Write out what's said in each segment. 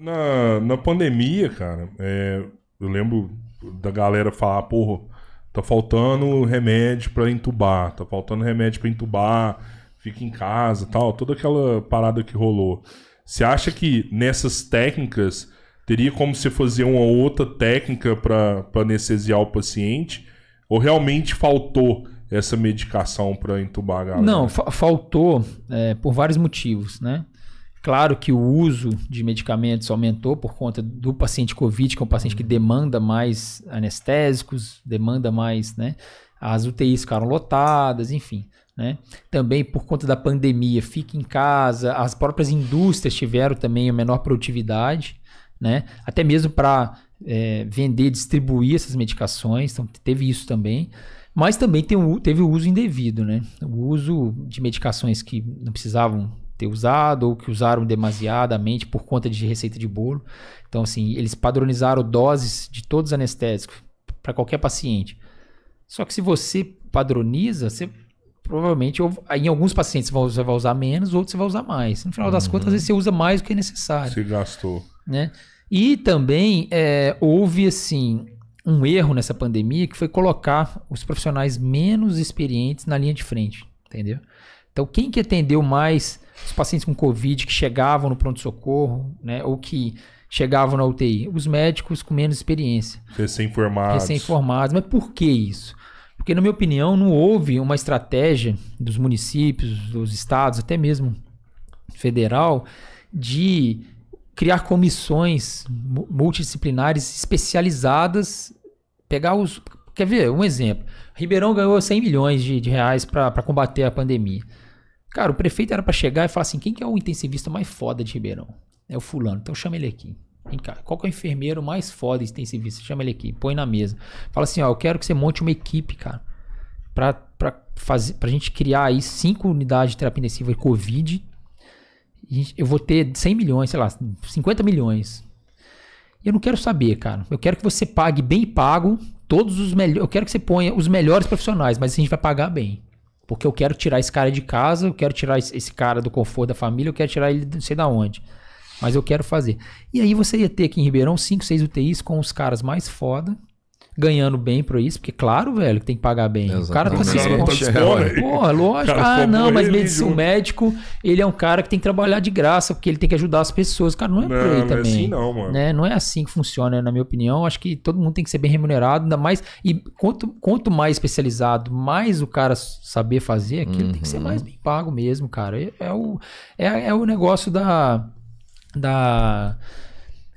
na, na pandemia, cara, é, eu lembro da galera falar, porra, tá faltando remédio para entubar, tá faltando remédio para entubar, fica em casa tal, toda aquela parada que rolou. Você acha que nessas técnicas teria como você fazer uma outra técnica para anestesiar o paciente? Ou realmente faltou essa medicação para entubar a galera? Não, fa faltou é, por vários motivos, né? Claro que o uso de medicamentos aumentou por conta do paciente COVID, que é um paciente que uhum. demanda mais anestésicos, demanda mais, né? As UTIs ficaram lotadas, enfim. Né? Também por conta da pandemia, fica em casa, as próprias indústrias tiveram também a menor produtividade, né? até mesmo para é, vender, distribuir essas medicações, então teve isso também. Mas também tem, teve o uso indevido, né? o uso de medicações que não precisavam ter usado ou que usaram demasiadamente por conta de receita de bolo. Então, assim, eles padronizaram doses de todos os anestésicos para qualquer paciente. Só que se você padroniza, você provavelmente, em alguns pacientes você vai usar menos, outros você vai usar mais. No final uhum. das contas, às vezes uhum. você usa mais do que é necessário. Se gastou. Né? E também é, houve assim um erro nessa pandemia que foi colocar os profissionais menos experientes na linha de frente, entendeu? Então, quem que atendeu mais os pacientes com Covid que chegavam no pronto-socorro, né? Ou que chegavam na UTI? Os médicos com menos experiência. Recém-formados. Recém-formados. Mas por que isso? Porque, na minha opinião, não houve uma estratégia dos municípios, dos estados, até mesmo federal, de criar comissões multidisciplinares especializadas, pegar os Quer ver? Um exemplo. Ribeirão ganhou 100 milhões de, de reais para combater a pandemia. Cara, o prefeito era para chegar e falar assim: quem que é o intensivista mais foda de Ribeirão? É o fulano. Então chama ele aqui. Vem cá. Qual que é o enfermeiro mais foda de intensivista? Chama ele aqui. Põe na mesa. Fala assim: ó, eu quero que você monte uma equipe, cara, para para fazer pra gente criar aí cinco unidades de terapia intensiva e COVID. E eu vou ter 100 milhões, sei lá, 50 milhões. Eu não quero saber, cara. Eu quero que você pague bem pago todos os melhores. Eu quero que você ponha os melhores profissionais, mas a gente vai pagar bem. Porque eu quero tirar esse cara de casa, eu quero tirar esse cara do conforto da família, eu quero tirar ele não sei da onde. Mas eu quero fazer. E aí você ia ter aqui em Ribeirão 5, 6 UTIs com os caras mais foda, ganhando bem por isso, porque claro, velho, que tem que pagar bem. Exatamente. O cara tá se tá expondo. Porra, é lógico. Ah, não, mas medicina, o médico, ele é um cara que tem que trabalhar de graça, porque ele tem que ajudar as pessoas. Cara, não é não, por aí não também. É assim, não, mano. Né? Não é assim que funciona, na minha opinião. Acho que todo mundo tem que ser bem remunerado, ainda mais. E quanto, quanto mais especializado, mais o cara saber fazer aquilo, uhum. tem que ser uhum. mais bem pago mesmo, cara. É, é o, é, é o negócio da. da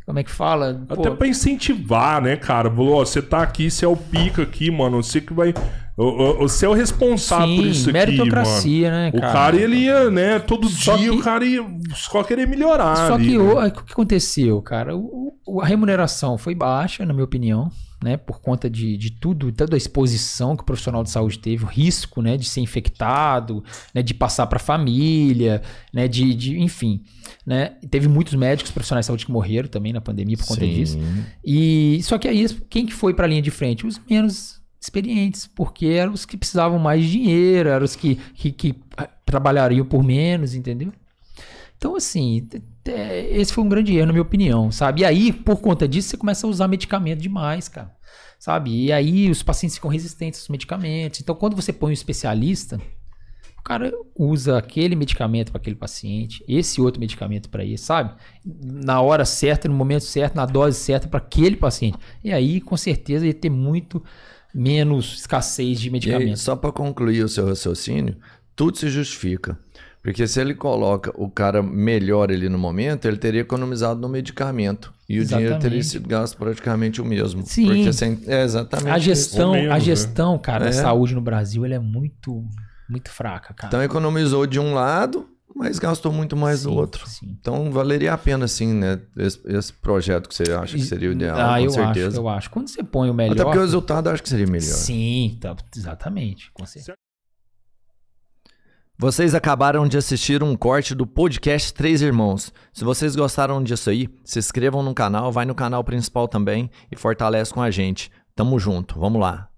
como é que fala? Pô, Até pra incentivar, né, cara? você tá aqui, você é o pica aqui, mano. Você que vai. Você é o responsável Sim, por isso meritocracia, aqui, mano. né, cara? O cara, ele ia, né, todo Só dia que... o cara ia só querer melhorar. Só ali, que né? É, o, que aconteceu, cara? O, o, a remuneração foi baixa, na minha opinião, né? Por conta de, de tudo, toda a exposição que o profissional de saúde teve, o risco, né? De ser infectado, né? De passar para a família, né? De, de, enfim, né? Teve muitos médicos profissionais de saúde que morreram também na pandemia por conta Sim. disso. E só que aí, é quem que foi para a linha de frente? Os menos experientes, porque eram os que precisavam mais de dinheiro, eram os que, que, que eh, trabalhariam por menos, entendeu? Então, assim, é, esse foi um grande erro, na minha opinião, sabe? E aí, por conta disso, você começa a usar medicamento demais, cara. Sabe? E aí os pacientes ficam resistentes aos medicamentos. Então, quando você põe um especialista, o cara usa aquele medicamento para aquele paciente, esse outro medicamento para ele, sabe? Na hora certa, no momento certo, na dose certa para aquele paciente. E aí, com certeza, ia ter muito menos escassez de medicamentos. só para concluir o seu raciocínio, tudo se justifica. Porque se ele coloca o cara melhor ali no momento, ele teria economizado no medicamento. E exatamente. o dinheiro teria sido gasto praticamente o mesmo. Sim. Porque sem, é exatamente a gestão, a né? gestão, cara, é. da saúde no Brasil, ela é muito, muito fraca, cara. Então economizou de um lado, mas gastou muito mais sim, do outro. Sim. Então valeria a pena, sim, né? Esse, esse, projeto que você acha que seria o ideal, ah, com eu certeza. Acho, eu acho. Quando você põe o melhor. Até porque o resultado eu acho que seria melhor. Sim, tá, exatamente, com certeza. Vocês acabaram de assistir um corte do podcast Três Irmãos. Se vocês gostaram disso aí, se inscrevam no canal, vai no canal principal também e fortalece com a gente. Tamo junto, vamos lá.